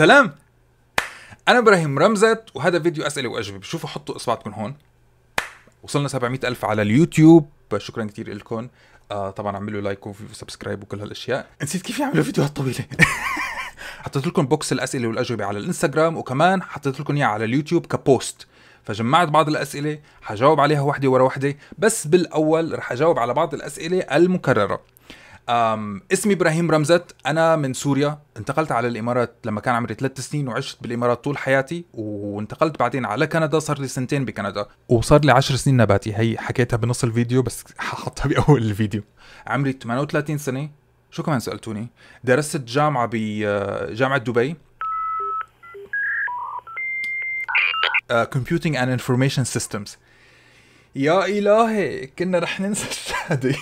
سلام انا ابراهيم رمزت وهذا فيديو اسئله واجوبه شوفوا حطوا اصبعكم هون وصلنا 700 الف على اليوتيوب شكرا كثير لكم آه طبعا اعملوا لايك وسبسكرايب وكل هالاشياء نسيت كيف يعملوا فيديوهات طويله حطيت لكم بوكس الاسئله والاجوبه على الانستغرام وكمان حطيت لكم اياه على اليوتيوب كبوست فجمعت بعض الاسئله حجاوب عليها وحده ورا وحده بس بالاول رح اجاوب على بعض الاسئله المكرره اسمي ابراهيم رمزت انا من سوريا انتقلت على الامارات لما كان عمري ثلاث سنين وعشت بالامارات طول حياتي وانتقلت بعدين على كندا صار لي سنتين بكندا وصار لي 10 سنين نباتي هي حكيتها بنص الفيديو بس ححطها باول الفيديو عمري 38 سنه شو كمان سالتوني درست جامعه بجامعه دبي كومبيوتينج اند انفورميشن سيستمز يا الهي كنا رح ننسى الشهاده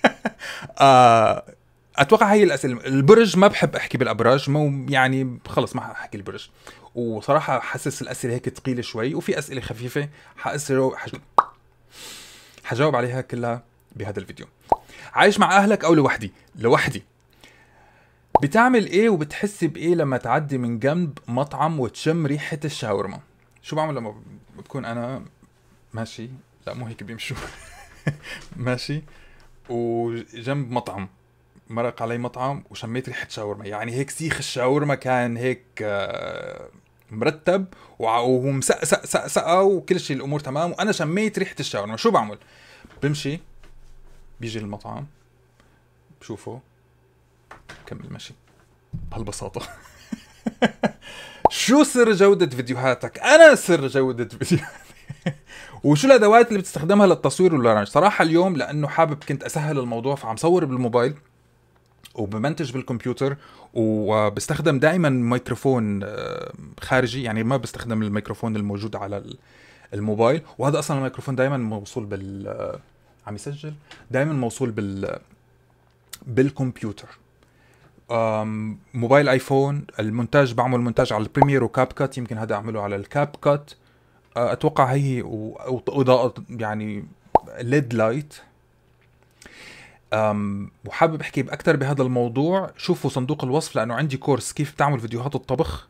آه، اتوقع هي الاسئله البرج ما بحب احكي بالابراج مو يعني خلص ما حاحكي البرج وصراحه حاسس الاسئله هيك ثقيله شوي وفي اسئله خفيفه حاسر حج... حجاوب عليها كلها بهذا الفيديو عايش مع اهلك او لوحدي لوحدي بتعمل ايه وبتحسي بايه لما تعدي من جنب مطعم وتشم ريحه الشاورما شو بعمل لما بكون انا ماشي لا مو هيك بيمشوا ماشي وجنب مطعم مرق علي مطعم وشميت ريحه شاورما يعني هيك سيخ الشاورما كان هيك آه، مرتب ومسقسق سقسقه وكل شيء الامور تمام وانا شميت ريحه الشاورما شو بعمل بمشي بيجي المطعم بشوفه بكمل مشي بهالبساطه شو سر جودة فيديوهاتك؟ أنا سر جودة فيديوهاتي وشو الادوات اللي بتستخدمها للتصوير والرنج صراحه اليوم لانه حابب كنت اسهل الموضوع فعم صور بالموبايل وبمنتج بالكمبيوتر وبستخدم دائما ميكروفون آه، خارجي يعني ما بستخدم الميكروفون الموجود على الموبايل وهذا اصلا الميكروفون دائما موصول بال آه، عم يسجل دائما موصول بال آه، بالكمبيوتر موبايل ايفون المونتاج بعمل مونتاج على البريمير وكاب كات يمكن هذا اعمله على الكاب كات اتوقع هي واضاءه يعني ليد لايت وحابب احكي اكثر بهذا الموضوع شوفوا صندوق الوصف لانه عندي كورس كيف بتعمل فيديوهات الطبخ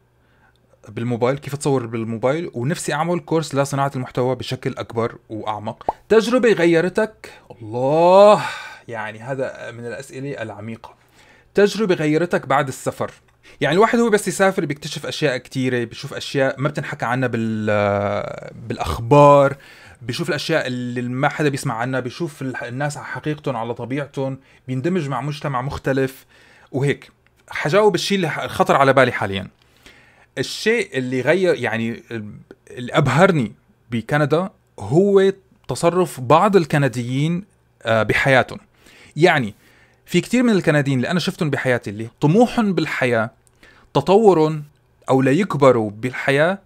بالموبايل كيف تصور بالموبايل ونفسي اعمل كورس لصناعه المحتوى بشكل اكبر واعمق تجربه غيرتك الله يعني هذا من الاسئله العميقه تجربه غيرتك بعد السفر يعني الواحد هو بس يسافر بيكتشف اشياء كثيره بيشوف اشياء ما بتنحكى عنها بال بالاخبار بيشوف الاشياء اللي ما حدا بيسمع عنها بيشوف الناس على حقيقتهم على طبيعتهم بيندمج مع مجتمع مختلف وهيك حجاوب الشيء اللي خطر على بالي حاليا الشيء اللي غير يعني اللي ابهرني بكندا هو تصرف بعض الكنديين آه، بحياتهم يعني في كثير من الكنديين اللي انا شفتهم بحياتي اللي طموحهم بالحياه تطورهم او ليكبروا بالحياه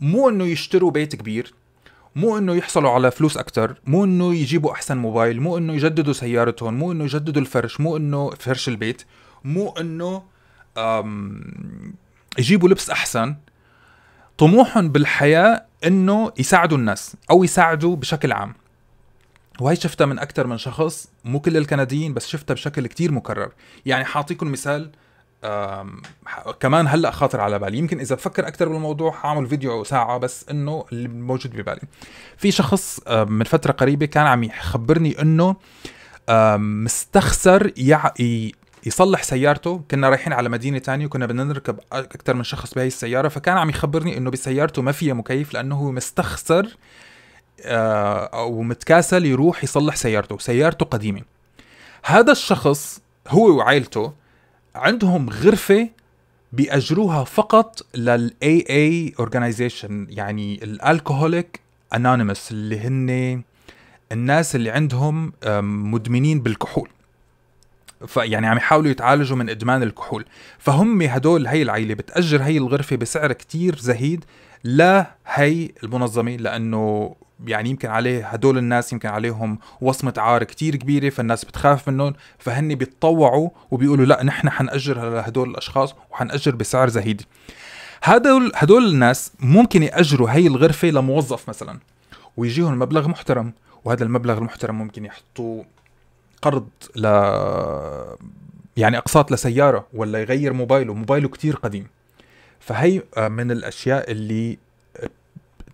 مو انه يشتروا بيت كبير مو انه يحصلوا على فلوس اكثر مو انه يجيبوا احسن موبايل مو انه يجددوا سيارتهم مو انه يجددوا الفرش مو انه فرش البيت مو انه يجيبوا لبس احسن طموحهم بالحياه انه يساعدوا الناس او يساعدوا بشكل عام وهي شفتها من اكثر من شخص مو كل الكنديين بس شفتها بشكل كتير مكرر يعني حاعطيكم مثال كمان هلا خاطر على بالي يمكن اذا بفكر اكثر بالموضوع حاعمل فيديو ساعه بس انه اللي موجود ببالي في شخص من فتره قريبه كان عم يخبرني انه مستخسر يع... يصلح سيارته كنا رايحين على مدينة تانية وكنا بدنا نركب أكثر من شخص بهي السيارة فكان عم يخبرني إنه بسيارته ما فيها مكيف لأنه هو مستخسر آه، أو متكاسل يروح يصلح سيارته سيارته قديمة هذا الشخص هو وعائلته عندهم غرفه بيأجروها فقط للاي اي اورجانيزيشن يعني الالكوهوليك انونيمس اللي هن الناس اللي عندهم مدمنين بالكحول فيعني عم يحاولوا يتعالجوا من ادمان الكحول فهم هدول هي العيله بتاجر هي الغرفه بسعر كتير زهيد لهي المنظمه لانه يعني يمكن عليه هدول الناس يمكن عليهم وصمة عار كتير كبيرة فالناس بتخاف منهم فهن بيتطوعوا وبيقولوا لا نحن حنأجر لهدول الأشخاص وحنأجر بسعر زهيد هدول هدول الناس ممكن يأجروا هي الغرفة لموظف مثلا ويجيهم مبلغ محترم وهذا المبلغ المحترم ممكن يحطوا قرض ل يعني أقساط لسيارة ولا يغير موبايله موبايله كتير قديم فهي آه، من الأشياء اللي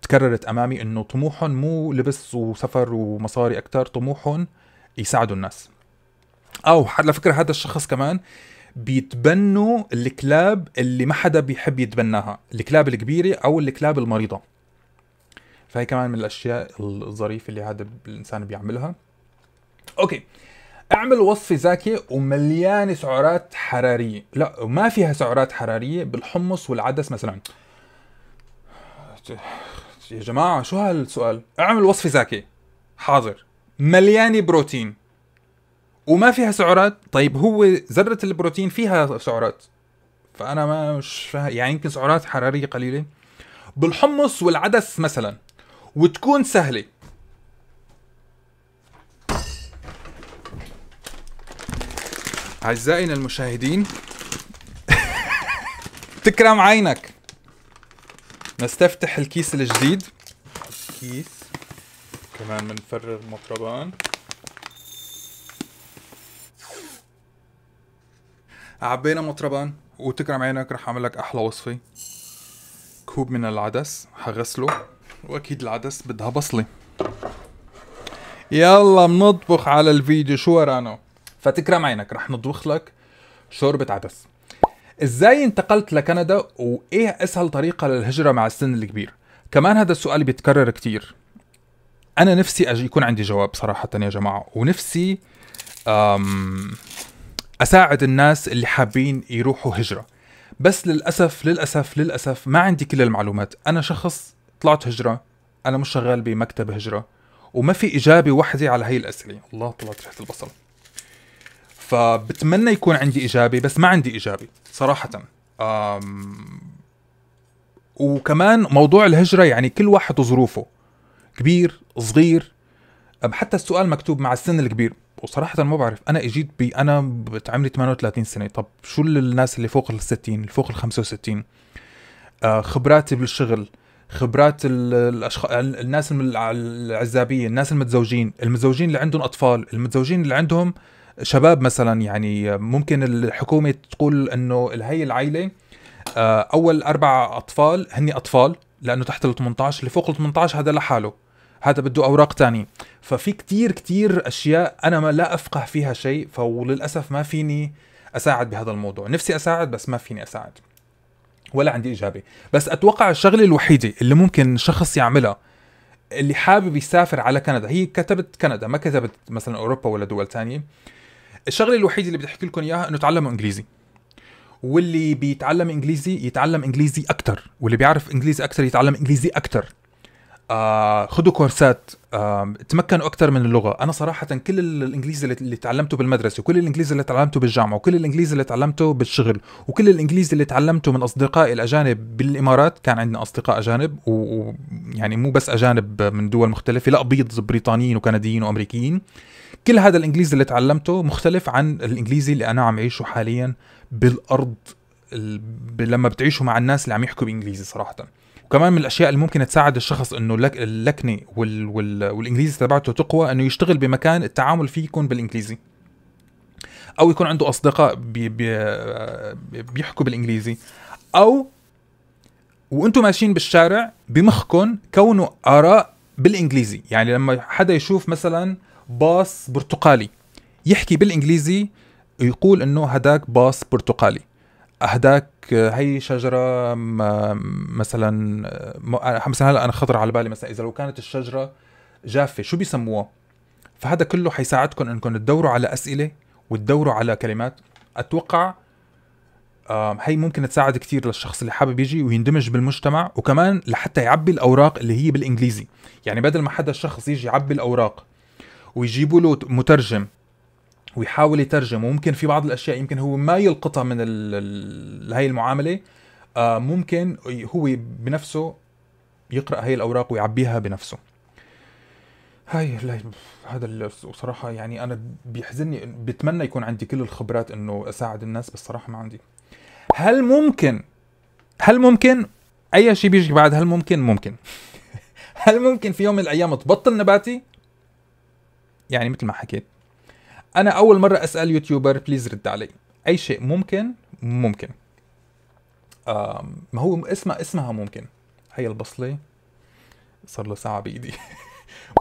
تكررت امامي انه طموحهم مو لبس وسفر ومصاري اكثر طموحهم يساعدوا الناس او على فكره هذا الشخص كمان بيتبنوا الكلاب اللي ما حدا بيحب يتبناها الكلاب الكبيره او الكلاب المريضه فهي كمان من الاشياء الظريفه اللي هذا الانسان بيعملها اوكي اعمل وصفة زاكية ومليانة سعرات حرارية لا ما فيها سعرات حرارية بالحمص والعدس مثلا يا جماعه شو هالسؤال اعمل وصفه زاكيه حاضر مليانه بروتين وما فيها سعرات طيب هو ذره البروتين فيها سعرات فانا ما مش فاهم يعني يمكن سعرات حراريه قليله بالحمص والعدس مثلا وتكون سهله اعزائنا المشاهدين تكرم عينك نستفتح الكيس الجديد كيس كمان بنفرغ مطربان عبينا مطربان وتكرم عينك رح اعمل لك احلى وصفه كوب من العدس حغسله واكيد العدس بدها بصله يلا بنطبخ على الفيديو شو ورانا فتكرم عينك رح نطبخ لك شوربه عدس ازاي انتقلت لكندا وايه اسهل طريقه للهجره مع السن الكبير كمان هذا السؤال بيتكرر كتير انا نفسي أجي يكون عندي جواب صراحه يا جماعه ونفسي أم اساعد الناس اللي حابين يروحوا هجره بس للاسف للاسف للاسف ما عندي كل المعلومات انا شخص طلعت هجره انا مش شغال بمكتب هجره وما في اجابه وحده على هي الاسئله الله طلعت ريحه البصل فبتمنى يكون عندي إجابي بس ما عندي إجابي صراحة أم وكمان موضوع الهجرة يعني كل واحد وظروفه كبير صغير حتى السؤال مكتوب مع السن الكبير وصراحة ما بعرف أنا إجيت بي أنا عمري 38 سنة طب شو الناس اللي فوق ال 60 اللي فوق ال 65 آه خبراتي بالشغل خبرات الأشخاص الناس العزابية الناس المتزوجين المتزوجين اللي عندهم أطفال المتزوجين اللي عندهم شباب مثلا يعني ممكن الحكومه تقول انه هي العائله آه، اول اربع اطفال هن اطفال لانه تحت ال 18 اللي فوق ال 18 هذا لحاله هذا بده اوراق تانية ففي كتير كتير اشياء انا ما لا افقه فيها شيء وللأسف ما فيني اساعد بهذا الموضوع نفسي اساعد بس ما فيني اساعد ولا عندي اجابه بس اتوقع الشغله الوحيده اللي ممكن شخص يعملها اللي حابب يسافر على كندا هي كتبت كندا ما كتبت مثلا اوروبا ولا دول تانية الشغله الوحيده اللي بدي احكي لكم اياها انه تعلموا انجليزي واللي بيتعلم انجليزي يتعلم انجليزي اكثر واللي بيعرف انجليزي اكثر يتعلم انجليزي اكثر آه خدوا كورسات آه تمكنوا اكثر من اللغه انا صراحه كل الانجليزي اللي تعلمته بالمدرسه وكل الانجليزي اللي تعلمته بالجامعه وكل الانجليزي اللي تعلمته بالشغل وكل الانجليزي اللي تعلمته من اصدقائي الاجانب بالامارات كان عندنا اصدقاء اجانب ويعني مو بس اجانب من دول مختلفه لا بيض بريطانيين وكنديين وامريكيين كل هذا الانجليزي اللي تعلمته مختلف عن الانجليزي اللي انا عم اعيشه حاليا بالارض لما بتعيشه مع الناس اللي عم يحكوا بانجليزي صراحه وكمان من الاشياء اللي ممكن تساعد الشخص انه اللكنه وال وال والانجليزي تبعته تقوى انه يشتغل بمكان التعامل فيه يكون بالانجليزي او يكون عنده اصدقاء بي بي بيحكوا بالانجليزي او وانتم ماشيين بالشارع بمخكم كونوا اراء بالانجليزي يعني لما حدا يشوف مثلا باص برتقالي يحكي بالانجليزي يقول انه هداك باص برتقالي هداك هي شجره مثلا مثلا هلا انا خطر على بالي مثلا اذا لو كانت الشجره جافه شو بيسموها فهذا كله حيساعدكم انكم تدوروا على اسئله وتدوروا على كلمات اتوقع هي ممكن تساعد كثير للشخص اللي حابب يجي ويندمج بالمجتمع وكمان لحتى يعبي الاوراق اللي هي بالانجليزي يعني بدل ما حدا الشخص يجي يعبي الاوراق ويجيبوا له مترجم ويحاول يترجم وممكن في بعض الاشياء يمكن هو ما يلقطها من هاي المعامله آه، ممكن هو بنفسه يقرا هاي الاوراق ويعبيها بنفسه هاي هذا الصراحة يعني أنا بيحزني بتمنى يكون عندي كل الخبرات إنه أساعد الناس بس صراحة ما عندي. هل ممكن هل ممكن أي شيء بيجي بعد هل ممكن ممكن هل ممكن في يوم من الأيام تبطل نباتي؟ يعني مثل ما حكيت انا اول مره اسال يوتيوبر بليز رد علي اي شيء ممكن ممكن ما هو اسمها اسمها ممكن هي البصله صار له ساعه بايدي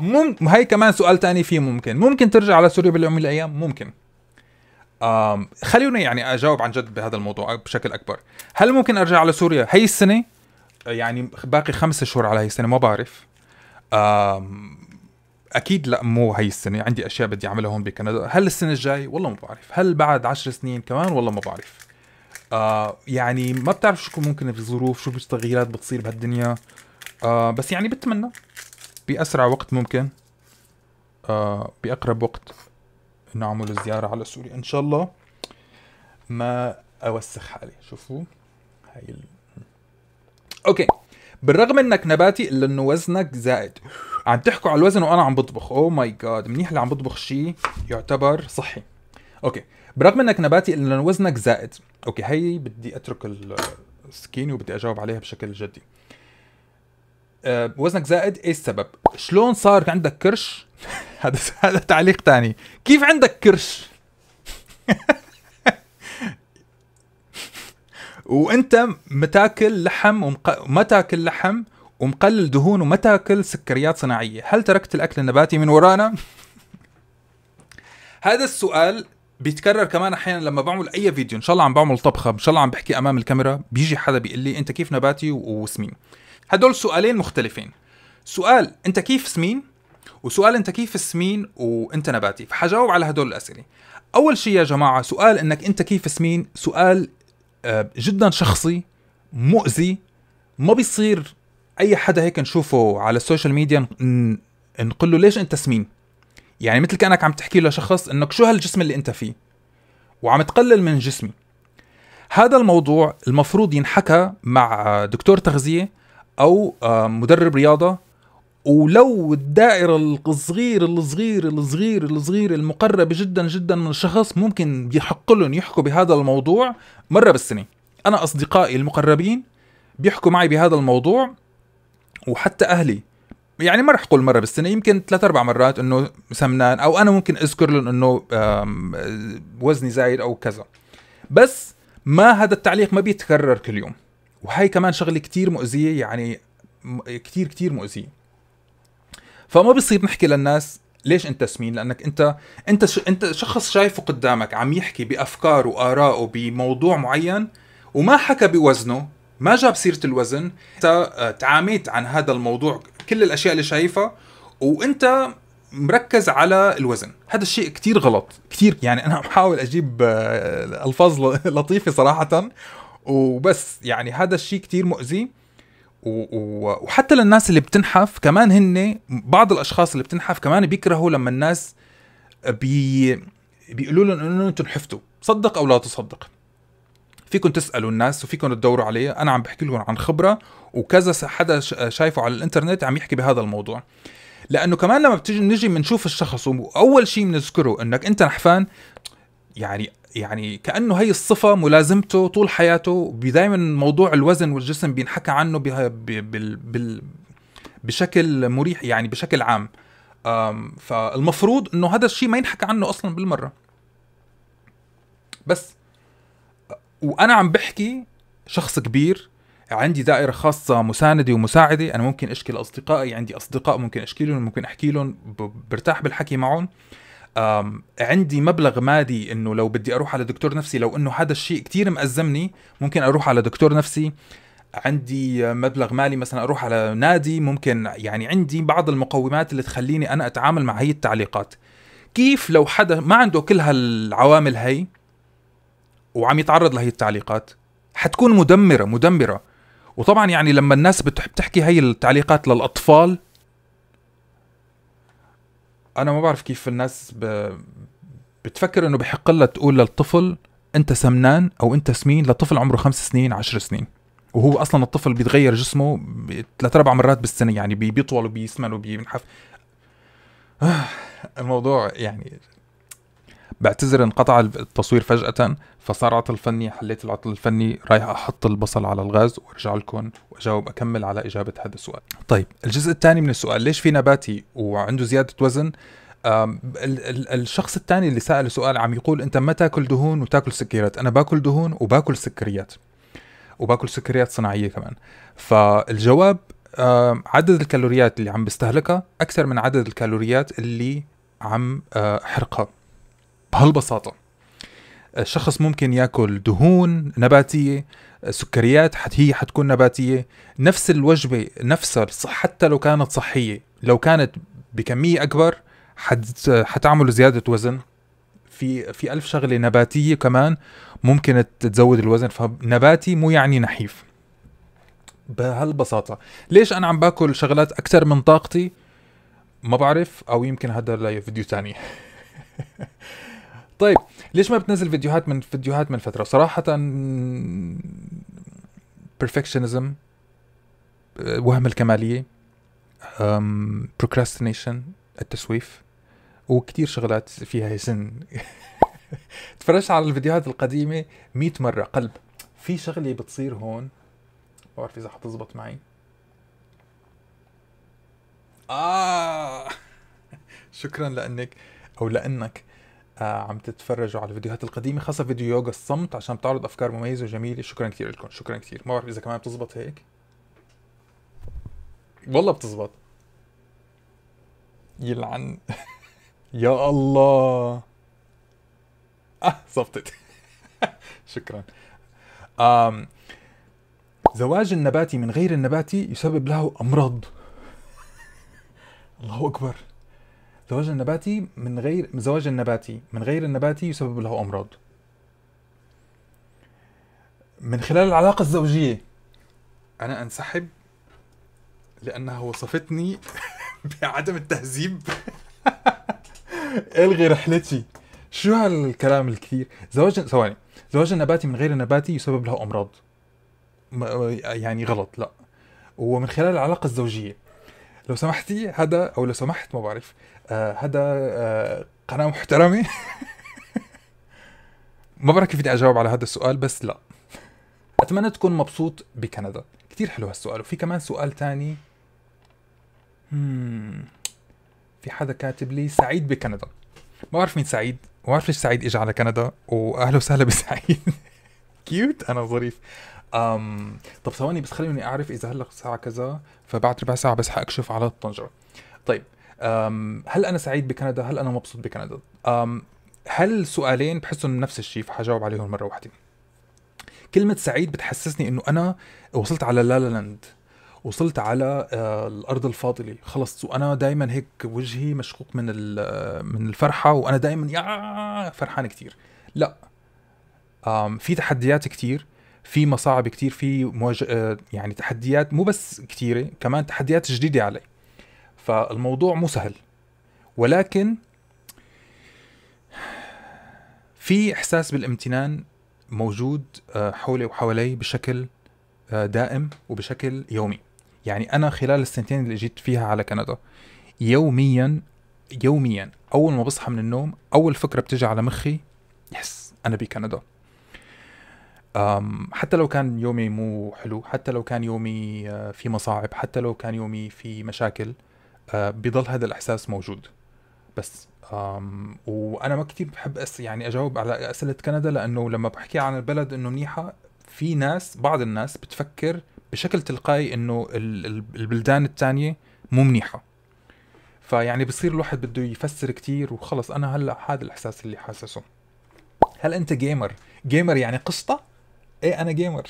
مم هي كمان سؤال تاني فيه ممكن ممكن ترجع على سوريا باليوم من الايام ممكن أم خلوني يعني اجاوب عن جد بهذا الموضوع بشكل اكبر هل ممكن ارجع على سوريا هي السنه يعني باقي خمسة شهور على هي السنه ما بعرف اكيد لا مو هي السنه عندي اشياء بدي اعملها هون بكندا هل السنه الجاي والله ما بعرف هل بعد عشر سنين كمان والله ما بعرف آه يعني ما بتعرف شو ممكن في الظروف شو التغييرات بتصير بهالدنيا آه بس يعني بتمنى باسرع وقت ممكن آه باقرب وقت انه اعمل زياره على سوريا ان شاء الله ما اوسخ حالي شوفوا هاي ال... اوكي بالرغم انك نباتي الا انه وزنك زائد عم تحكوا على الوزن وانا عم بطبخ اوه ماي جاد منيح اللي عم بطبخ شيء يعتبر صحي اوكي برغم انك نباتي الا انه وزنك زائد اوكي هي بدي اترك السكينه وبدي اجاوب عليها بشكل جدي آه، وزنك زائد ايه السبب شلون صار عندك كرش هذا هذا تعليق تاني كيف عندك كرش وانت متاكل لحم ومق... ما تاكل لحم ومقلل دهون وما تاكل سكريات صناعيه هل تركت الاكل النباتي من ورانا هذا السؤال بيتكرر كمان احيانا لما بعمل اي فيديو ان شاء الله عم بعمل طبخه ان شاء الله عم بحكي امام الكاميرا بيجي حدا بيقول لي انت كيف نباتي وسمين هدول سؤالين مختلفين سؤال انت كيف سمين وسؤال انت كيف سمين وانت نباتي فحجاوب على هدول الاسئله اول شيء يا جماعه سؤال انك انت كيف سمين سؤال جدا شخصي مؤذي ما بيصير اي حدا هيك نشوفه على السوشيال ميديا نقول له ليش انت سمين يعني مثل كانك عم تحكي لشخص انك شو هالجسم اللي انت فيه وعم تقلل من جسمي هذا الموضوع المفروض ينحكى مع دكتور تغذيه او آه، مدرب رياضه ولو الدائرة الصغير الصغير الصغير الصغير المقربة جدا جدا من الشخص ممكن يحق لهم يحكوا بهذا الموضوع مرة بالسنة أنا أصدقائي المقربين بيحكوا معي بهذا الموضوع وحتى أهلي يعني ما رح أقول مرة بالسنة يمكن ثلاث أربع مرات إنه سمنان أو أنا ممكن أذكر لهم إنه وزني زايد أو كذا بس ما هذا التعليق ما بيتكرر كل يوم وهي كمان شغلة كتير مؤذية يعني كتير كتير مؤذية فما بصير نحكي للناس ليش انت سمين لانك انت انت ش... انت شخص شايفه قدامك عم يحكي بافكاره وارائه بموضوع معين وما حكى بوزنه ما جاب سيره الوزن انت آه، تعاميت عن هذا الموضوع كل الاشياء اللي شايفها وانت مركز على الوزن هذا الشيء كتير غلط كتير يعني انا بحاول اجيب آه، الفاظ لطيفه صراحه وبس يعني هذا الشيء كتير مؤذي وحتى للناس اللي بتنحف كمان هن بعض الاشخاص اللي بتنحف كمان بيكرهوا لما الناس بي بيقولوا لهم انه انتم نحفتوا صدق او لا تصدق فيكم تسالوا الناس وفيكم تدوروا عليه انا عم بحكي لكم عن خبره وكذا حدا شايفه على الانترنت عم يحكي بهذا الموضوع لانه كمان لما بتجي بنجي بنشوف الشخص واول شيء بنذكره انك انت نحفان يعني يعني كانه هي الصفه ملازمته طول حياته دائما موضوع الوزن والجسم بينحكى عنه بها بال بال بشكل مريح يعني بشكل عام فالمفروض انه هذا الشيء ما ينحكى عنه اصلا بالمره بس وانا عم بحكي شخص كبير عندي دائرة خاصة مساندة ومساعدة أنا ممكن أشكي لأصدقائي عندي أصدقاء ممكن أشكي لهم ممكن أحكي لهم برتاح بالحكي معهم عندي مبلغ مالي انه لو بدي اروح على دكتور نفسي لو انه هذا الشيء كتير مأزمني ممكن اروح على دكتور نفسي عندي مبلغ مالي مثلا اروح على نادي ممكن يعني عندي بعض المقومات اللي تخليني انا اتعامل مع هي التعليقات كيف لو حدا ما عنده كل هالعوامل هي وعم يتعرض لهي التعليقات حتكون مدمرة مدمرة وطبعا يعني لما الناس بتحكي هي التعليقات للأطفال انا ما بعرف كيف الناس ب... بتفكر انه بحق لها تقول للطفل انت سمنان او انت سمين لطفل عمره خمس سنين عشر سنين وهو اصلا الطفل بيتغير جسمه ثلاث اربع مرات بالسنه يعني بيطول وبيسمن وبينحف آه، الموضوع يعني بعتذر انقطع التصوير فجأة فصار عطل فني حليت العطل الفني رايح احط البصل على الغاز وارجع لكم واجاوب اكمل على اجابه هذا السؤال طيب الجزء الثاني من السؤال ليش في نباتي وعنده زياده وزن الشخص الثاني اللي سال السؤال عم يقول انت ما تاكل دهون وتاكل سكريات انا باكل دهون وباكل سكريات وباكل سكريات صناعيه كمان فالجواب عدد الكالوريات اللي عم بستهلكها اكثر من عدد الكالوريات اللي عم احرقها آه، بهالبساطه الشخص ممكن ياكل دهون نباتيه سكريات حت هي حتكون نباتيه نفس الوجبه نفسها حتى لو كانت صحيه لو كانت بكميه اكبر حت حتعمل زياده وزن في في ألف شغله نباتيه كمان ممكن تزود الوزن فنباتي مو يعني نحيف بهالبساطه ليش انا عم باكل شغلات اكثر من طاقتي ما بعرف او يمكن هذا لفيديو ثاني طيب ليش ما بتنزل فيديوهات من فيديوهات من فتره صراحه بيرفكشنزم وهم الكماليه بروكراستينيشن التسويف وكتير شغلات فيها سن تفرجت على الفيديوهات القديمه 100 مره قلب في شغله بتصير هون ما بعرف اذا حتزبط معي آه شكرا لأنك أو لأنك عم تتفرجوا على الفيديوهات القديمه خاصه فيديو يوجا الصمت عشان بتعرض افكار مميزه وجميله شكرا كثير لكم شكرا كثير ما بعرف اذا كمان بتزبط هيك والله بتزبط يلعن يا الله اه زبطت شكرا آم. زواج النباتي من غير النباتي يسبب له امراض الله اكبر زواج النباتي من غير زواج النباتي من غير النباتي يسبب له أمراض من خلال العلاقة الزوجية أنا أنسحب لأنها وصفتني بعدم التهذيب الغي رحلتي شو هالكلام الكثير زواج ثواني زواج النباتي من غير النباتي يسبب له امراض يعني غلط لا ومن خلال العلاقه الزوجيه لو سمحتي هذا او لو سمحت ما بعرف آه، هذا آه، قناه محترمه ما بعرف كيف بدي اجاوب على هذا السؤال بس لا اتمنى تكون مبسوط بكندا كتير حلو هالسؤال وفي كمان سؤال تاني hmm. في حدا كاتب لي سعيد بكندا ما بعرف مين سعيد ما بعرف ليش سعيد اجى على كندا واهلا وسهلا بسعيد كيوت انا ظريف أم طب ثواني بس خليني اعرف اذا هلا الساعه كذا فبعد ربع ساعه بس حاكشف على الطنجره طيب هل انا سعيد بكندا هل انا مبسوط بكندا هل سؤالين بحسهم نفس الشيء فحجاوب عليهم مره واحده كلمة سعيد بتحسسني انه انا وصلت على لالا لاند وصلت على آه، الارض الفاضله خلص وانا دائما هيك وجهي مشقوق من من الفرحه وانا دائما يا فرحان كثير لا في تحديات كثير في مصاعب كثير في مواجه آه، يعني تحديات مو بس كثيره كمان تحديات جديده علي فالموضوع مو سهل ولكن في احساس بالامتنان موجود آه، حولي وحوالي بشكل آه، دائم وبشكل يومي يعني انا خلال السنتين اللي جيت فيها على كندا يوميا يوميا اول ما بصحى من النوم اول فكره بتجي على مخي يس انا بكندا حتى لو كان يومي مو حلو حتى لو كان يومي آه، في مصاعب حتى لو كان يومي في مشاكل آه، بيضل هذا الاحساس موجود بس أم وانا ما كثير بحب أس يعني اجاوب على اسئله كندا لانه لما بحكي عن البلد انه منيحه في ناس بعض الناس بتفكر بشكل تلقائي انه البلدان الثانيه مو منيحه فيعني بصير الواحد بده يفسر كتير وخلص انا هلا هذا الاحساس اللي حاسسه هل انت جيمر جيمر يعني قشطه ايه انا جيمر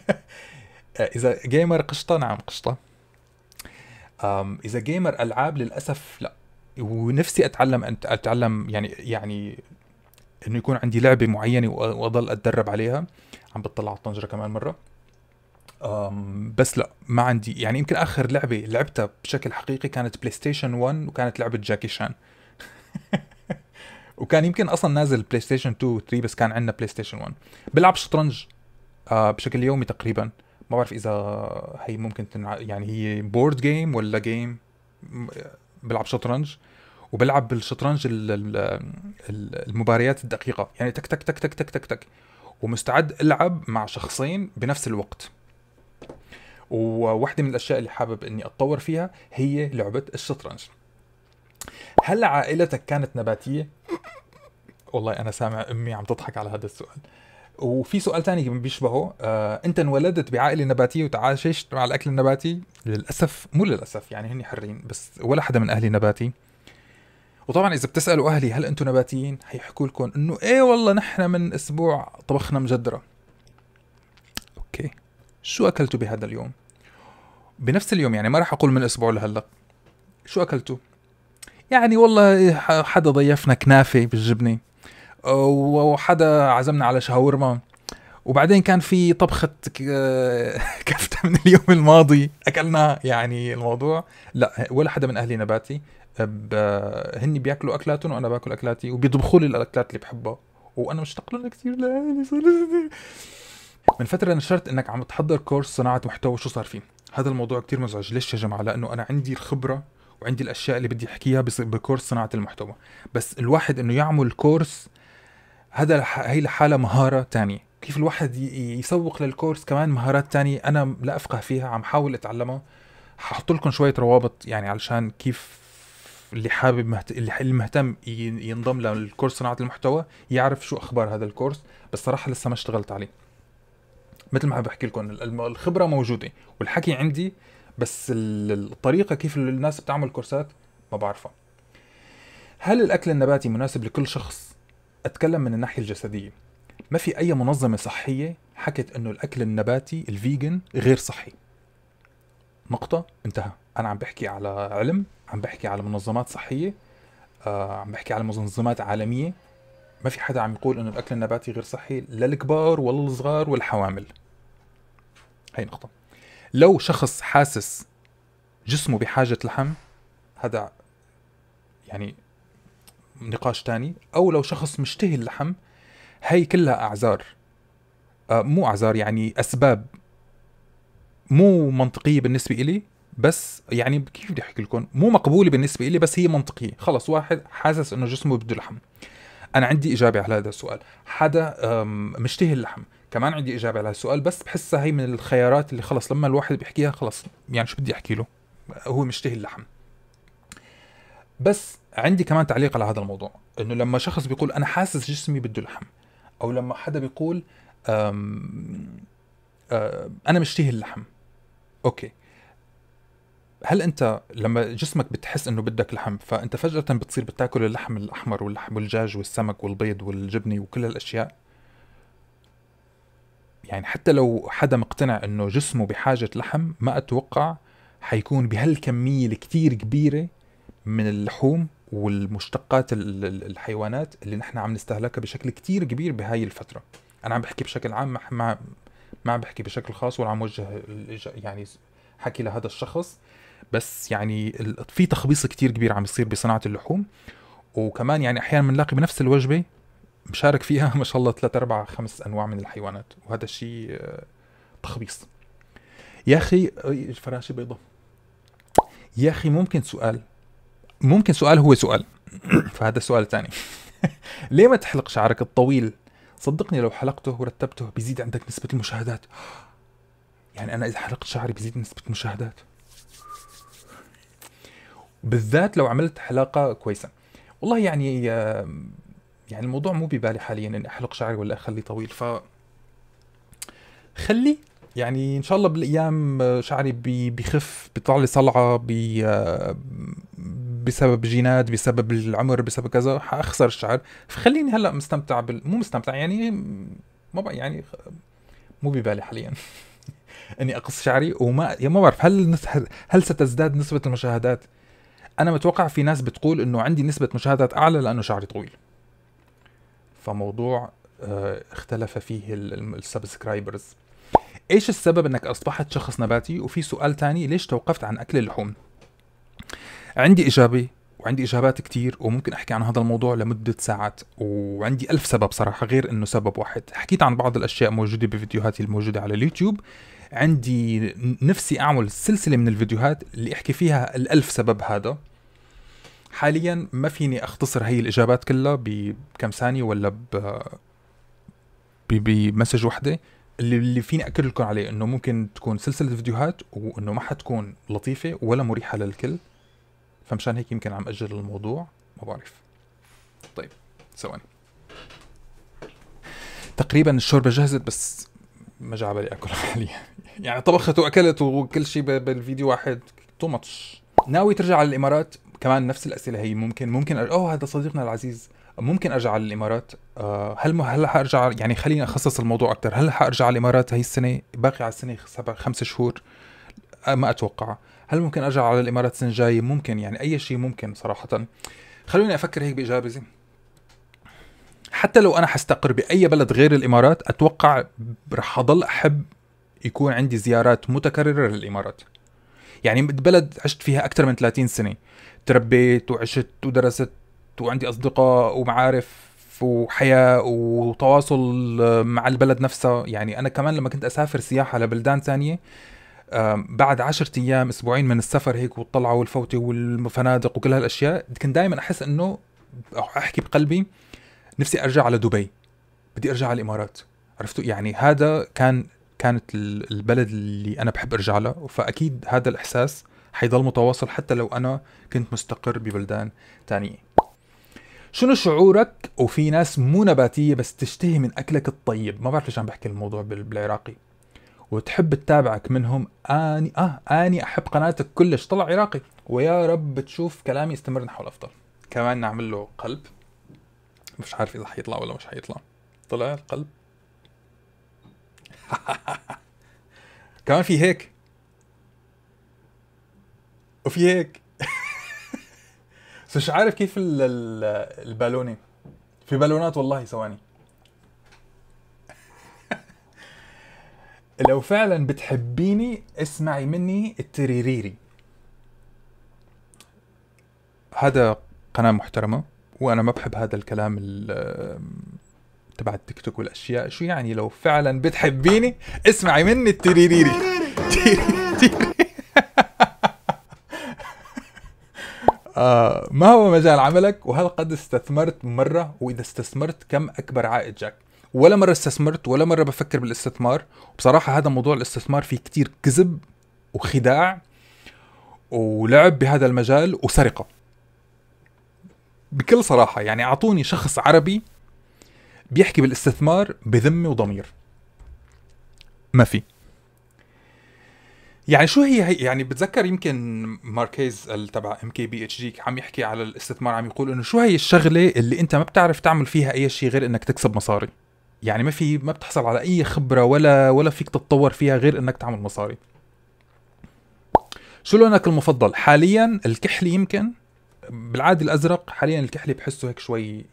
اذا جيمر قشطه نعم قشطه اذا جيمر العاب للاسف لا ونفسي اتعلم ان اتعلم يعني يعني انه يكون عندي لعبه معينه واضل اتدرب عليها عم بطلع على الطنجره كمان مره بس لا ما عندي يعني يمكن اخر لعبه لعبتها بشكل حقيقي كانت بلاي ستيشن 1 وكانت لعبه جاكي شان وكان يمكن اصلا نازل بلاي ستيشن 2 و 3 بس كان عندنا بلاي ستيشن 1 بلعب شطرنج أه، بشكل يومي تقريبا ما بعرف اذا هي ممكن تنع... يعني هي بورد جيم ولا جيم بلعب شطرنج وبلعب بالشطرنج المباريات الدقيقه يعني تك تك تك تك تك تك تك ومستعد العب مع شخصين بنفس الوقت وواحده من الاشياء اللي حابب اني اتطور فيها هي لعبه الشطرنج هل عائلتك كانت نباتيه والله انا سامع امي عم تضحك على هذا السؤال وفي سؤال تاني بيشبهه آه، انت انولدت بعائله نباتيه وتعايشت مع الاكل النباتي للاسف مو للاسف يعني هني حرين بس ولا حدا من اهلي نباتي وطبعا اذا بتسالوا اهلي هل انتم نباتيين حيحكوا لكم انه ايه والله نحن من اسبوع طبخنا مجدره اوكي شو اكلتوا بهذا اليوم بنفس اليوم يعني ما راح اقول من اسبوع لهلا شو اكلتوا يعني والله حدا ضيفنا كنافه بالجبنه وحدا عزمنا على شاورما وبعدين كان في طبخة كفتة من اليوم الماضي أكلنا يعني الموضوع لا ولا حدا من أهلي نباتي هن بياكلوا أكلاتهم وأنا باكل أكلاتي وبيطبخوا لي الأكلات اللي بحبها وأنا مشتاق لهم كثير لأهلي من فترة نشرت إنك عم تحضر كورس صناعة محتوى شو صار فيه هذا الموضوع كتير مزعج ليش يا جماعة لأنه أنا عندي الخبرة وعندي الأشياء اللي بدي أحكيها بكورس صناعة المحتوى بس الواحد إنه يعمل كورس هذا هي الحاله مهاره تانية كيف الواحد يسوق للكورس كمان مهارات تانية انا لا افقه فيها عم حاول اتعلمها ححط لكم شويه روابط يعني علشان كيف اللي حابب مهت... اللي مهتم ينضم للكورس صناعه المحتوى يعرف شو اخبار هذا الكورس بس صراحه لسه ما اشتغلت عليه مثل ما بحكي لكم الخبره موجوده والحكي عندي بس الطريقه كيف الناس بتعمل كورسات ما بعرفها هل الاكل النباتي مناسب لكل شخص اتكلم من الناحيه الجسديه ما في اي منظمه صحيه حكت انه الاكل النباتي الفيجن غير صحي نقطه انتهى انا عم بحكي على علم عم بحكي على منظمات صحيه آه عم بحكي على منظمات عالميه ما في حدا عم يقول انه الاكل النباتي غير صحي للكبار الكبار ولا الصغار والحوامل هاي نقطه لو شخص حاسس جسمه بحاجه لحم هذا يعني نقاش تاني او لو شخص مشتهي اللحم هي كلها اعذار آه، مو اعذار يعني اسباب مو منطقيه بالنسبه الي بس يعني كيف بدي احكي لكم مو مقبوله بالنسبه الي بس هي منطقيه خلص واحد حاسس انه جسمه بده لحم انا عندي اجابه على هذا السؤال حدا مشتهي اللحم كمان عندي اجابه على هذا السؤال بس بحسها هي من الخيارات اللي خلص لما الواحد بيحكيها خلص يعني شو بدي احكي له هو مشتهي اللحم بس عندي كمان تعليق على هذا الموضوع انه لما شخص بيقول انا حاسس جسمي بده لحم او لما حدا بيقول أم أم انا مشتهي اللحم اوكي هل انت لما جسمك بتحس انه بدك لحم فانت فجاه بتصير بتاكل اللحم الاحمر واللحم والجاج والسمك والبيض والجبنه وكل هالاشياء يعني حتى لو حدا مقتنع انه جسمه بحاجه لحم ما اتوقع حيكون بهالكميه الكتير كبيره من اللحوم والمشتقات الحيوانات اللي نحن عم نستهلكها بشكل كتير كبير بهاي الفترة أنا عم بحكي بشكل عام ما ما عم بحكي بشكل خاص ولا عم وجه يعني حكي لهذا الشخص بس يعني في تخبيص كتير كبير عم يصير بصناعة اللحوم وكمان يعني أحيانا بنلاقي بنفس الوجبة مشارك فيها ما شاء الله ثلاث أربع خمس أنواع من الحيوانات وهذا الشيء آه، تخبيص يا أخي آه، فراشة بيضة يا أخي ممكن سؤال ممكن سؤال هو سؤال فهذا السؤال الثاني ليه ما تحلق شعرك الطويل صدقني لو حلقته ورتبته بيزيد عندك نسبة المشاهدات يعني أنا إذا حلقت شعري بيزيد نسبة المشاهدات بالذات لو عملت حلاقة كويسة والله يعني يعني الموضوع مو ببالي حاليا اني احلق شعري ولا اخليه طويل ف خلي يعني ان شاء الله بالايام شعري بيخف بيطلع لي صلعه بسبب جينات بسبب العمر بسبب كذا حاخسر الشعر فخليني هلا مستمتع بال... مو مستمتع يعني ما بقى يعني مو ببالي حاليا اني اقص شعري وما يا ما بعرف هل هل ستزداد نسبه المشاهدات انا متوقع في ناس بتقول انه عندي نسبه مشاهدات اعلى لانه شعري طويل فموضوع آه، اختلف فيه السبسكرايبرز ايش السبب انك اصبحت شخص نباتي وفي سؤال تاني ليش توقفت عن اكل اللحوم عندي إجابة وعندي إجابات كتير وممكن أحكي عن هذا الموضوع لمدة ساعات وعندي ألف سبب صراحة غير أنه سبب واحد حكيت عن بعض الأشياء موجودة بفيديوهاتي الموجودة على اليوتيوب عندي نفسي أعمل سلسلة من الفيديوهات اللي أحكي فيها الألف سبب هذا حاليا ما فيني أختصر هي الإجابات كلها بكم ثانية ولا ب بمسج وحدة اللي, اللي فيني أكد لكم عليه أنه ممكن تكون سلسلة فيديوهات وأنه ما حتكون لطيفة ولا مريحة للكل فمشان هيك يمكن عم أجل الموضوع ما بعرف طيب ثواني تقريبا الشوربة جهزت بس ما جا على اكل حاليا يعني طبخت واكلت وكل شيء بالفيديو واحد تو ماتش ناوي ترجع على الامارات كمان نفس الاسئله هي ممكن ممكن أر... اوه هذا صديقنا العزيز ممكن ارجع على الامارات آه، هل هل حارجع يعني خليني اخصص الموضوع اكثر هل حارجع على الامارات هي السنه باقي على السنه سبع خمس شهور آه، ما اتوقع هل ممكن ارجع على الامارات السنه الجايه ممكن يعني اي شيء ممكن صراحه خلوني افكر هيك باجابه حتى لو انا حستقر باي بلد غير الامارات اتوقع رح اضل احب يكون عندي زيارات متكرره للامارات يعني بلد عشت فيها اكثر من 30 سنه تربيت وعشت ودرست وعندي اصدقاء ومعارف وحياه وتواصل مع البلد نفسها يعني انا كمان لما كنت اسافر سياحه لبلدان ثانيه بعد عشرة ايام اسبوعين من السفر هيك والطلعه والفوتة والفنادق وكل هالاشياء كنت دائما احس انه احكي بقلبي نفسي ارجع على دبي بدي ارجع على الامارات عرفتوا يعني هذا كان كانت البلد اللي انا بحب ارجع لها فاكيد هذا الاحساس حيضل متواصل حتى لو انا كنت مستقر ببلدان تانية شنو شعورك وفي ناس مو نباتيه بس تشتهي من اكلك الطيب ما بعرف ليش عم بحكي الموضوع بالعراقي وتحب تتابعك منهم اني اه اني احب قناتك كلش طلع عراقي ويا رب تشوف كلامي يستمر نحو الافضل كمان نعمل له قلب مش عارف اذا حيطلع ولا مش حيطلع طلع القلب كمان في هيك وفي هيك مش عارف كيف البالونه في بالونات والله ثواني لو فعلا بتحبيني اسمعي مني التريريري هذا قناة محترمة وأنا ما بحب هذا الكلام تبع التيك توك والأشياء شو يعني لو فعلا بتحبيني اسمعي مني التريريري آه ما هو مجال عملك وهل قد استثمرت مرة وإذا استثمرت كم أكبر عائد جاك ولا مره استثمرت ولا مره بفكر بالاستثمار وبصراحه هذا موضوع الاستثمار فيه كتير كذب وخداع ولعب بهذا المجال وسرقه بكل صراحه يعني اعطوني شخص عربي بيحكي بالاستثمار بذمه وضمير ما في يعني شو هي, هي يعني بتذكر يمكن ماركيز تبع ام كي بي اتش جي عم يحكي على الاستثمار عم يقول انه شو هي الشغله اللي انت ما بتعرف تعمل فيها اي شيء غير انك تكسب مصاري يعني ما في ما بتحصل على اي خبره ولا ولا فيك تتطور فيها غير انك تعمل مصاري شو لونك المفضل حاليا الكحلي يمكن بالعادي الازرق حاليا الكحلي بحسه هيك شوي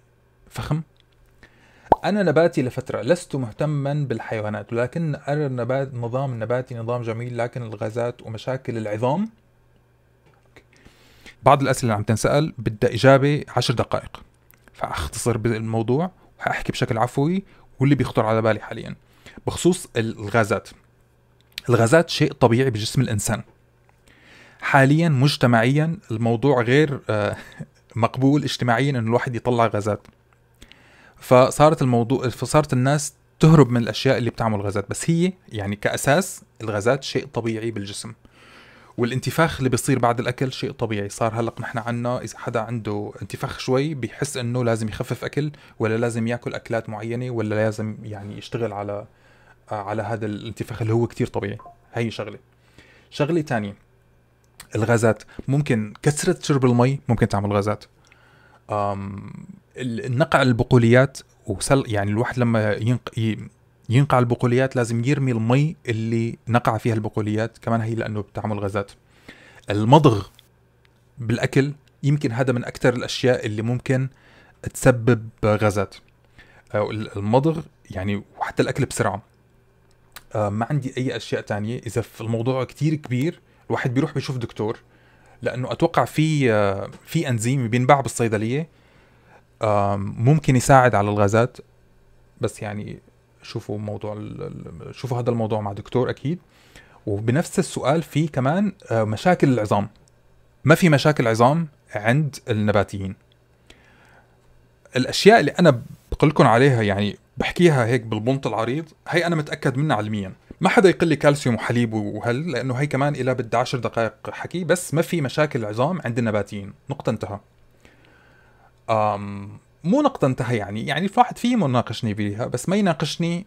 فخم انا نباتي لفتره لست مهتما بالحيوانات ولكن ارى النبات نظام النباتي نظام جميل لكن الغازات ومشاكل العظام بعض الاسئله اللي عم تنسال بدها اجابه عشر دقائق فاختصر بالموضوع وحاحكي بشكل عفوي هو اللي بيخطر على بالي حاليا بخصوص الغازات الغازات شيء طبيعي بجسم الانسان حاليا مجتمعيا الموضوع غير آه، مقبول اجتماعيا انه الواحد يطلع غازات فصارت الموضوع فصارت الناس تهرب من الاشياء اللي بتعمل غازات بس هي يعني كاساس الغازات شيء طبيعي بالجسم والانتفاخ اللي بيصير بعد الاكل شيء طبيعي صار هلا نحن عنا اذا حدا عنده انتفاخ شوي بيحس انه لازم يخفف اكل ولا لازم ياكل اكلات معينه ولا لازم يعني يشتغل على على هذا الانتفاخ اللي هو كتير طبيعي هي شغله شغله تانية الغازات ممكن كثرة شرب المي ممكن تعمل غازات النقع البقوليات وسل يعني الواحد لما ينق... ي... ينقع البقوليات لازم يرمي المي اللي نقع فيها البقوليات كمان هي لانه بتعمل غازات المضغ بالاكل يمكن هذا من اكثر الاشياء اللي ممكن تسبب غازات آه، المضغ يعني وحتى الاكل بسرعه آه، ما عندي اي اشياء تانية اذا في الموضوع كتير كبير الواحد بيروح بيشوف دكتور لانه اتوقع في آه، في انزيم بينباع بالصيدليه ممكن يساعد على الغازات بس يعني شوفوا موضوع شوفوا هذا الموضوع مع دكتور اكيد وبنفس السؤال في كمان آه، مشاكل العظام ما في مشاكل عظام عند النباتيين الاشياء اللي انا بقول لكم عليها يعني بحكيها هيك بالبنط العريض هي انا متاكد منها علميا ما حدا يقل لي كالسيوم وحليب وهل لانه هي كمان الى بد 10 دقائق حكي بس ما في مشاكل عظام عند النباتيين نقطه انتهى مو نقطة انتهى يعني يعني الواحد فيه مناقشني بيها بس ما يناقشني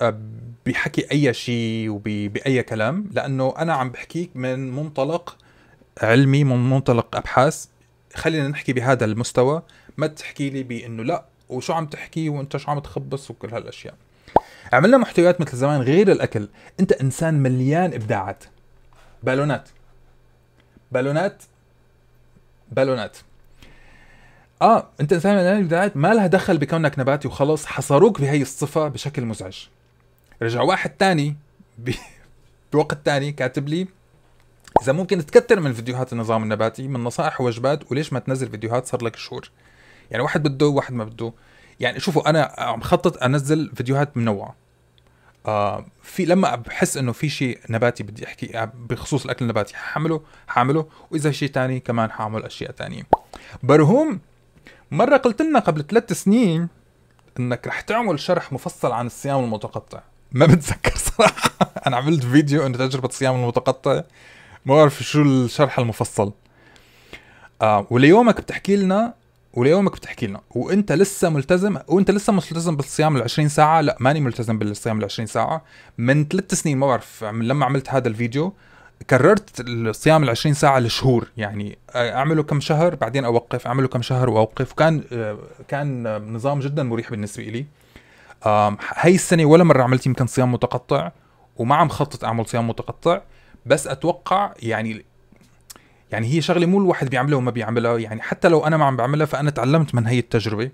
آه، بحكي أي شيء وبأي كلام لأنه أنا عم بحكيك من منطلق علمي من منطلق أبحاث خلينا نحكي بهذا المستوى ما تحكي لي بأنه لا وشو عم تحكي وانت شو عم تخبص وكل هالاشياء عملنا محتويات مثل زمان غير الاكل انت انسان مليان ابداعات بالونات بالونات بالونات اه انت انسان مدني البدايات ما لها دخل بكونك نباتي وخلص حصروك بهي الصفه بشكل مزعج رجع واحد تاني ب... بوقت تاني كاتب لي اذا ممكن تكتر من فيديوهات النظام النباتي من نصائح ووجبات وليش ما تنزل فيديوهات صار لك شهور يعني واحد بده واحد ما بده يعني شوفوا انا عم خطط انزل فيديوهات منوعه آه في لما بحس انه في شيء نباتي بدي احكي بخصوص الاكل النباتي حعمله حعمله واذا شيء تاني كمان حعمل اشياء تانية برهوم مرة قلت لنا قبل ثلاث سنين انك رح تعمل شرح مفصل عن الصيام المتقطع ما بتذكر صراحة انا عملت فيديو انه تجربة الصيام المتقطع ما بعرف شو الشرح المفصل آه وليومك بتحكي لنا وليومك بتحكي لنا وانت لسه ملتزم وانت لسه ملتزم بالصيام ال 20 ساعه لا ماني ملتزم بالصيام ال 20 ساعه من ثلاث سنين ما بعرف لما عملت هذا الفيديو كررت الصيام ال 20 ساعه لشهور يعني اعمله كم شهر بعدين اوقف اعمله كم شهر واوقف وكان كان نظام جدا مريح بالنسبه لي هاي السنه ولا مره عملت يمكن صيام متقطع وما عم خطط اعمل صيام متقطع بس اتوقع يعني يعني هي شغله مو الواحد بيعملها وما بيعملها يعني حتى لو انا ما عم بعملها فانا تعلمت من هي التجربه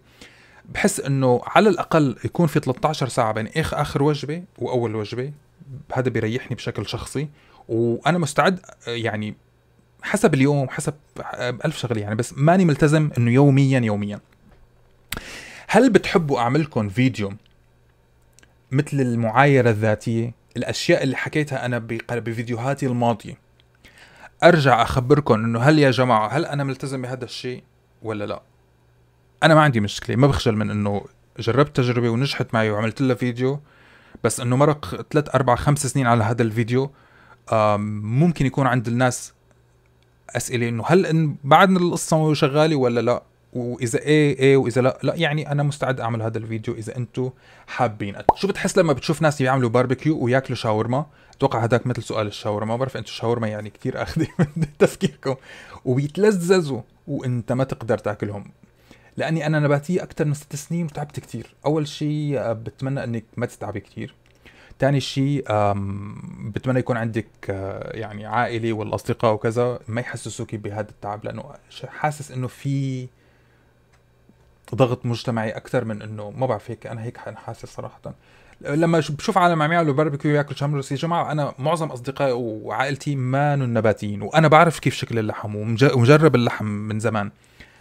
بحس انه على الاقل يكون في 13 ساعه بين اخر اخر وجبه واول وجبه هذا بيريحني بشكل شخصي وانا مستعد يعني حسب اليوم حسب ألف شغله يعني بس ماني ملتزم انه يوميا يوميا هل بتحبوا اعملكم فيديو مثل المعايره الذاتيه الاشياء اللي حكيتها انا بفيديوهاتي الماضيه ارجع اخبركم انه هل يا جماعه هل انا ملتزم بهذا الشيء ولا لا انا ما عندي مشكله ما بخجل من انه جربت تجربه ونجحت معي وعملت لها فيديو بس انه مرق 3 4 5 سنين على هذا الفيديو ممكن يكون عند الناس اسئله انه هل إن بعد القصه شغاله ولا لا واذا ايه ايه واذا لا لا يعني انا مستعد اعمل هذا الفيديو اذا انتم حابين شو بتحس لما بتشوف ناس يعملوا باربيكيو وياكلوا شاورما اتوقع هذاك مثل سؤال الشاورما ما بعرف انتم الشاورما يعني كثير أخذي من تفكيركم وبيتلذذوا وانت ما تقدر تاكلهم لاني انا نباتيه اكثر من ست سنين وتعبت كثير اول شيء آه، بتمنى انك ما تتعبي كثير ثاني شيء بتمنى يكون عندك آه، يعني عائله والاصدقاء وكذا ما يحسسوك بهذا التعب لانه حاسس انه في ضغط مجتمعي اكثر من انه ما بعرف هيك انا هيك حاسس صراحه لما بشوف عالم عم يعملوا باربيكيو وياكلوا شمر يا جماعه انا معظم اصدقائي وعائلتي ما نباتيين وانا بعرف كيف شكل اللحم ومجرب اللحم من زمان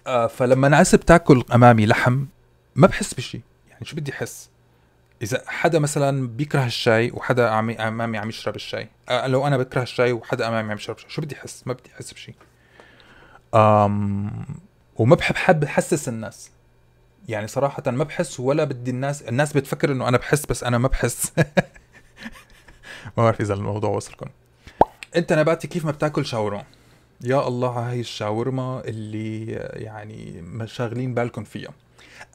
آه، فلما ناس بتاكل امامي لحم ما بحس بشيء يعني شو بدي احس اذا حدا مثلا بيكره الشاي وحدا امامي عم يشرب الشاي آه، لو انا بكره الشاي وحدا امامي عم يشرب الشاي شو بدي احس ما بدي احس بشيء أم وما بحب حب حسس الناس يعني صراحة ما بحس ولا بدي الناس الناس بتفكر انه انا بحس بس انا ما بحس ما بعرف اذا الموضوع وصلكم انت نباتي كيف ما بتاكل شاورما يا الله هاي الشاورما اللي يعني مشغلين بالكم فيها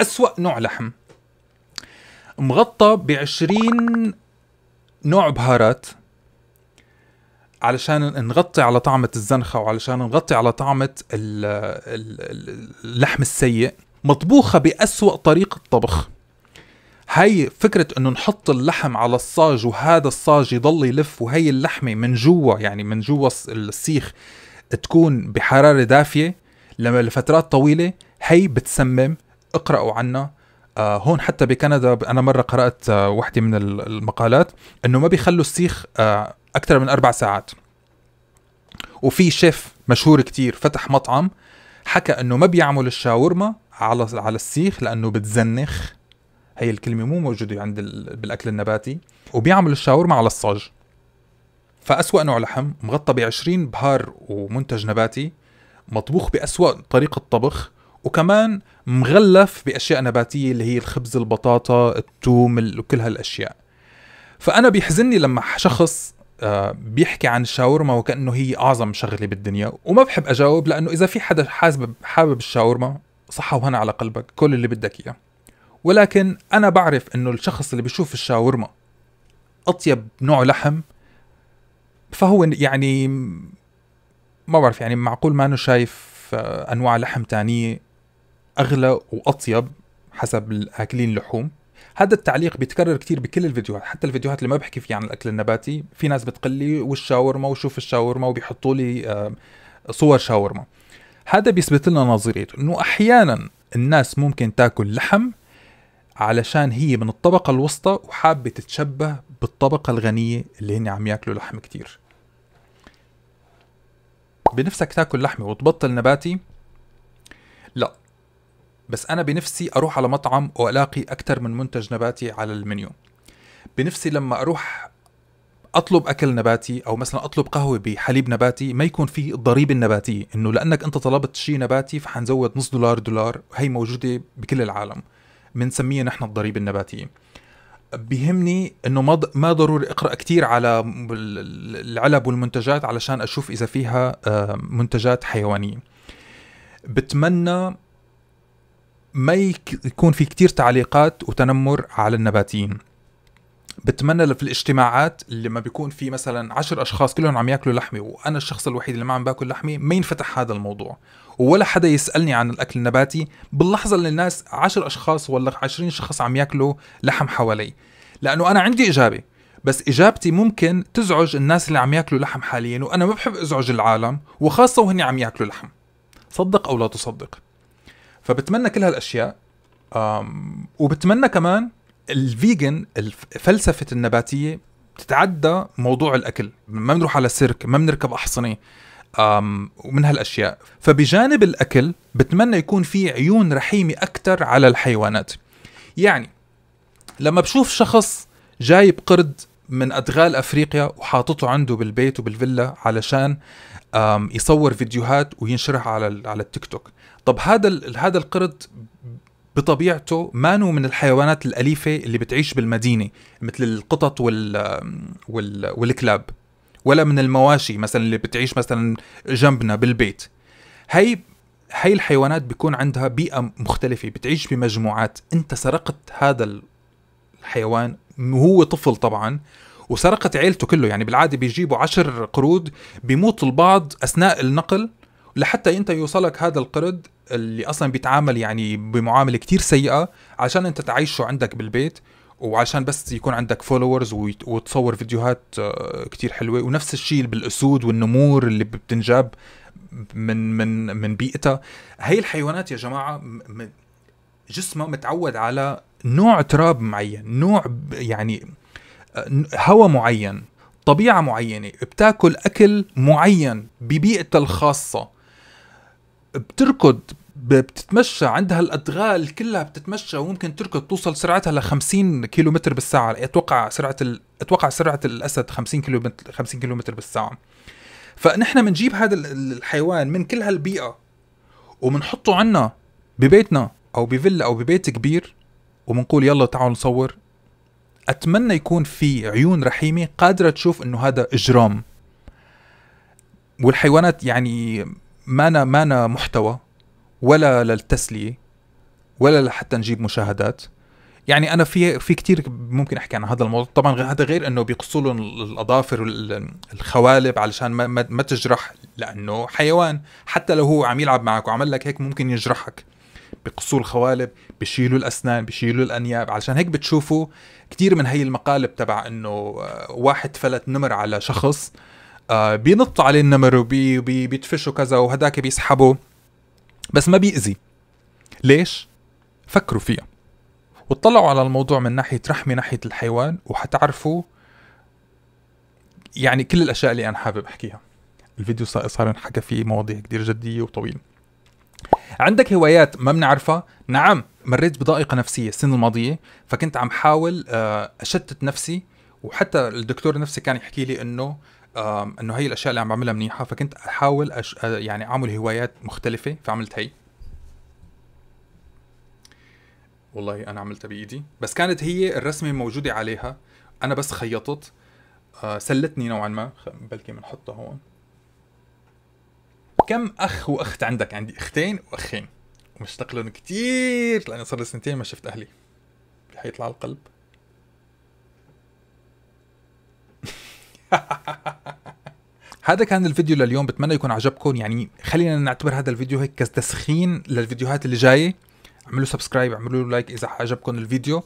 أسوأ نوع لحم مغطى ب 20 نوع بهارات علشان نغطي على طعمة الزنخة وعلشان نغطي على طعمة اللحم السيء مطبوخة بأسوأ طريقة طبخ هاي فكرة انه نحط اللحم على الصاج وهذا الصاج يضل يلف وهي اللحمة من جوا يعني من جوا السيخ تكون بحرارة دافية لما لفترات طويلة هي بتسمم اقرأوا عنها آه، هون حتى بكندا انا مره قرات آه، وحده من المقالات انه ما بيخلوا السيخ آه، اكثر من اربع ساعات وفي شيف مشهور كتير فتح مطعم حكى انه ما بيعمل الشاورما على على السيخ لانه بتزنخ هي الكلمه مو موجوده عند بالاكل النباتي وبيعمل الشاورما على الصاج فأسوأ نوع لحم مغطى ب 20 بهار ومنتج نباتي مطبوخ بأسوأ طريقة طبخ وكمان مغلف باشياء نباتيه اللي هي الخبز البطاطا التوم وكل هالاشياء فانا بيحزني لما شخص آه، بيحكي عن الشاورما وكانه هي اعظم شغله بالدنيا وما بحب اجاوب لانه اذا في حدا حاسب حابب الشاورما صحه وهنا على قلبك كل اللي بدك اياه ولكن انا بعرف انه الشخص اللي بيشوف الشاورما اطيب نوع لحم فهو يعني ما بعرف يعني معقول ما انه شايف آه، انواع لحم تانية اغلى واطيب حسب اكلين اللحوم هذا التعليق بيتكرر كثير بكل الفيديوهات حتى الفيديوهات اللي ما بحكي فيها عن الاكل النباتي في ناس بتقلي والشاورما وشوف الشاورما وبيحطوا لي آه، صور شاورما هذا بيثبت لنا نظريته انه احيانا الناس ممكن تاكل لحم علشان هي من الطبقة الوسطى وحابة تتشبه بالطبقة الغنية اللي هن عم ياكلوا لحم كتير بنفسك تاكل لحمة وتبطل نباتي؟ لا بس أنا بنفسي أروح على مطعم وألاقي أكثر من منتج نباتي على المنيو بنفسي لما أروح اطلب اكل نباتي او مثلا اطلب قهوه بحليب نباتي ما يكون في الضريبه النباتيه انه لانك انت طلبت شيء نباتي فحنزود نص دولار دولار هي موجوده بكل العالم بنسميها نحن الضريبه النباتيه بيهمني انه ما ما ضروري اقرا كثير على العلب والمنتجات علشان اشوف اذا فيها آه، منتجات حيوانيه بتمنى ما يكون في كتير تعليقات وتنمر على النباتيين بتمنى في الاجتماعات اللي ما بيكون في مثلا عشر اشخاص كلهم عم ياكلوا لحمه وانا الشخص الوحيد اللي ما عم باكل لحمه ما ينفتح هذا الموضوع ولا حدا يسالني عن الاكل النباتي باللحظه اللي الناس عشر اشخاص ولا عشرين شخص عم ياكلوا لحم حوالي لانه انا عندي اجابه بس اجابتي ممكن تزعج الناس اللي عم ياكلوا لحم حاليا وانا ما بحب ازعج العالم وخاصه وهن عم ياكلوا لحم صدق او لا تصدق فبتمنى كل هالاشياء وبتمنى كمان الفيجن فلسفه النباتيه بتتعدى موضوع الاكل ما بنروح على سيرك ما بنركب احصنه ومن هالاشياء فبجانب الاكل بتمنى يكون في عيون رحيمه اكثر على الحيوانات يعني لما بشوف شخص جايب قرد من ادغال افريقيا وحاططه عنده بالبيت وبالفيلا علشان يصور فيديوهات وينشرها على على التيك توك طب هذا هذا القرد بطبيعته مانو من الحيوانات الأليفة اللي بتعيش بالمدينة مثل القطط وال... وال... والكلاب ولا من المواشي مثلا اللي بتعيش مثلا جنبنا بالبيت هي هي الحيوانات بيكون عندها بيئة مختلفة بتعيش بمجموعات انت سرقت هذا الحيوان هو طفل طبعا وسرقت عيلته كله يعني بالعادة بيجيبوا عشر قرود بيموت البعض أثناء النقل لحتى انت يوصلك هذا القرد اللي اصلا بيتعامل يعني بمعامله كتير سيئه عشان انت تعيشه عندك بالبيت وعشان بس يكون عندك فولورز وتصور فيديوهات آه، كتير حلوه ونفس الشيء بالاسود والنمور اللي بتنجاب من من من بيئتها هي الحيوانات يا جماعه جسمها متعود على نوع تراب معين نوع يعني آه، هواء معين طبيعه معينه بتاكل اكل معين ببيئتها الخاصه بتركض بتتمشى عندها الادغال كلها بتتمشى وممكن تركض توصل سرعتها ل 50 كيلو متر بالساعه اتوقع سرعه ال... اتوقع سرعه الاسد 50 كيلو 50 كيلو متر بالساعه فنحن بنجيب هذا الحيوان من كل هالبيئه وبنحطه عنا ببيتنا او بفيلا او ببيت كبير وبنقول يلا تعالوا نصور اتمنى يكون في عيون رحيمه قادره تشوف انه هذا اجرام والحيوانات يعني ما أنا ما أنا محتوى ولا للتسليه ولا لحتى نجيب مشاهدات يعني انا في في كثير ممكن احكي عن هذا الموضوع طبعا هذا غير انه بيقصوا لهم الاظافر والخوالب علشان ما, ما تجرح لانه حيوان حتى لو هو عم يلعب معك وعمل لك هيك ممكن يجرحك بيقصوا الخوالب بيشيلوا الاسنان بيشيلوا الانياب علشان هيك بتشوفوا كثير من هي المقالب تبع انه آه، واحد فلت نمر على شخص آه، بينط عليه النمر وبيتفشوا كذا وهداك بيسحبه بس ما بيأذي ليش؟ فكروا فيها واطلعوا على الموضوع من ناحية رحمة ناحية الحيوان وحتعرفوا يعني كل الأشياء اللي أنا حابب أحكيها الفيديو صار ينحكى فيه مواضيع كتير جدية وطويلة عندك هوايات ما بنعرفها نعم مريت بضائقة نفسية السنة الماضية فكنت عم حاول آه، أشتت نفسي وحتى الدكتور نفسي كان يحكي لي انه انه هي الاشياء اللي عم بعملها منيحه فكنت احاول أش... آه، يعني اعمل هوايات مختلفه فعملت هي والله انا عملتها بايدي بس كانت هي الرسمه موجوده عليها انا بس خيطت آه، سلتني نوعا ما بلكي بنحطها هون كم اخ واخت عندك عندي اختين واخين ومشتاق لهم كثير لاني صار لي سنتين ما شفت اهلي حيطلع القلب هذا كان الفيديو لليوم بتمنى يكون عجبكم يعني خلينا نعتبر هذا الفيديو هيك كتسخين للفيديوهات اللي جايه اعملوا سبسكرايب اعملوا لايك اذا عجبكم الفيديو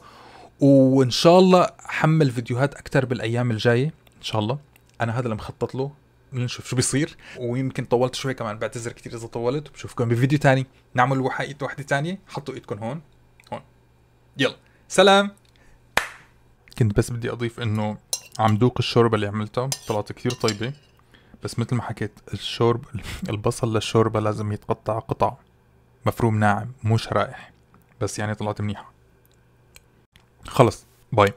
وان شاء الله حمل فيديوهات اكثر بالايام الجايه ان شاء الله انا هذا اللي مخطط له بنشوف شو بيصير ويمكن طولت شوي كمان بعتذر كثير اذا طولت بشوفكم بفيديو تاني نعمل وحقيقة وحده تانية حطوا ايدكم هون هون يلا سلام كنت بس بدي اضيف انه عم دوق الشوربه اللي عملتها طلعت كتير طيبه بس مثل ما حكيت الشورب البصل للشوربه لازم يتقطع قطع مفروم ناعم مو شرائح بس يعني طلعت منيحه خلص باي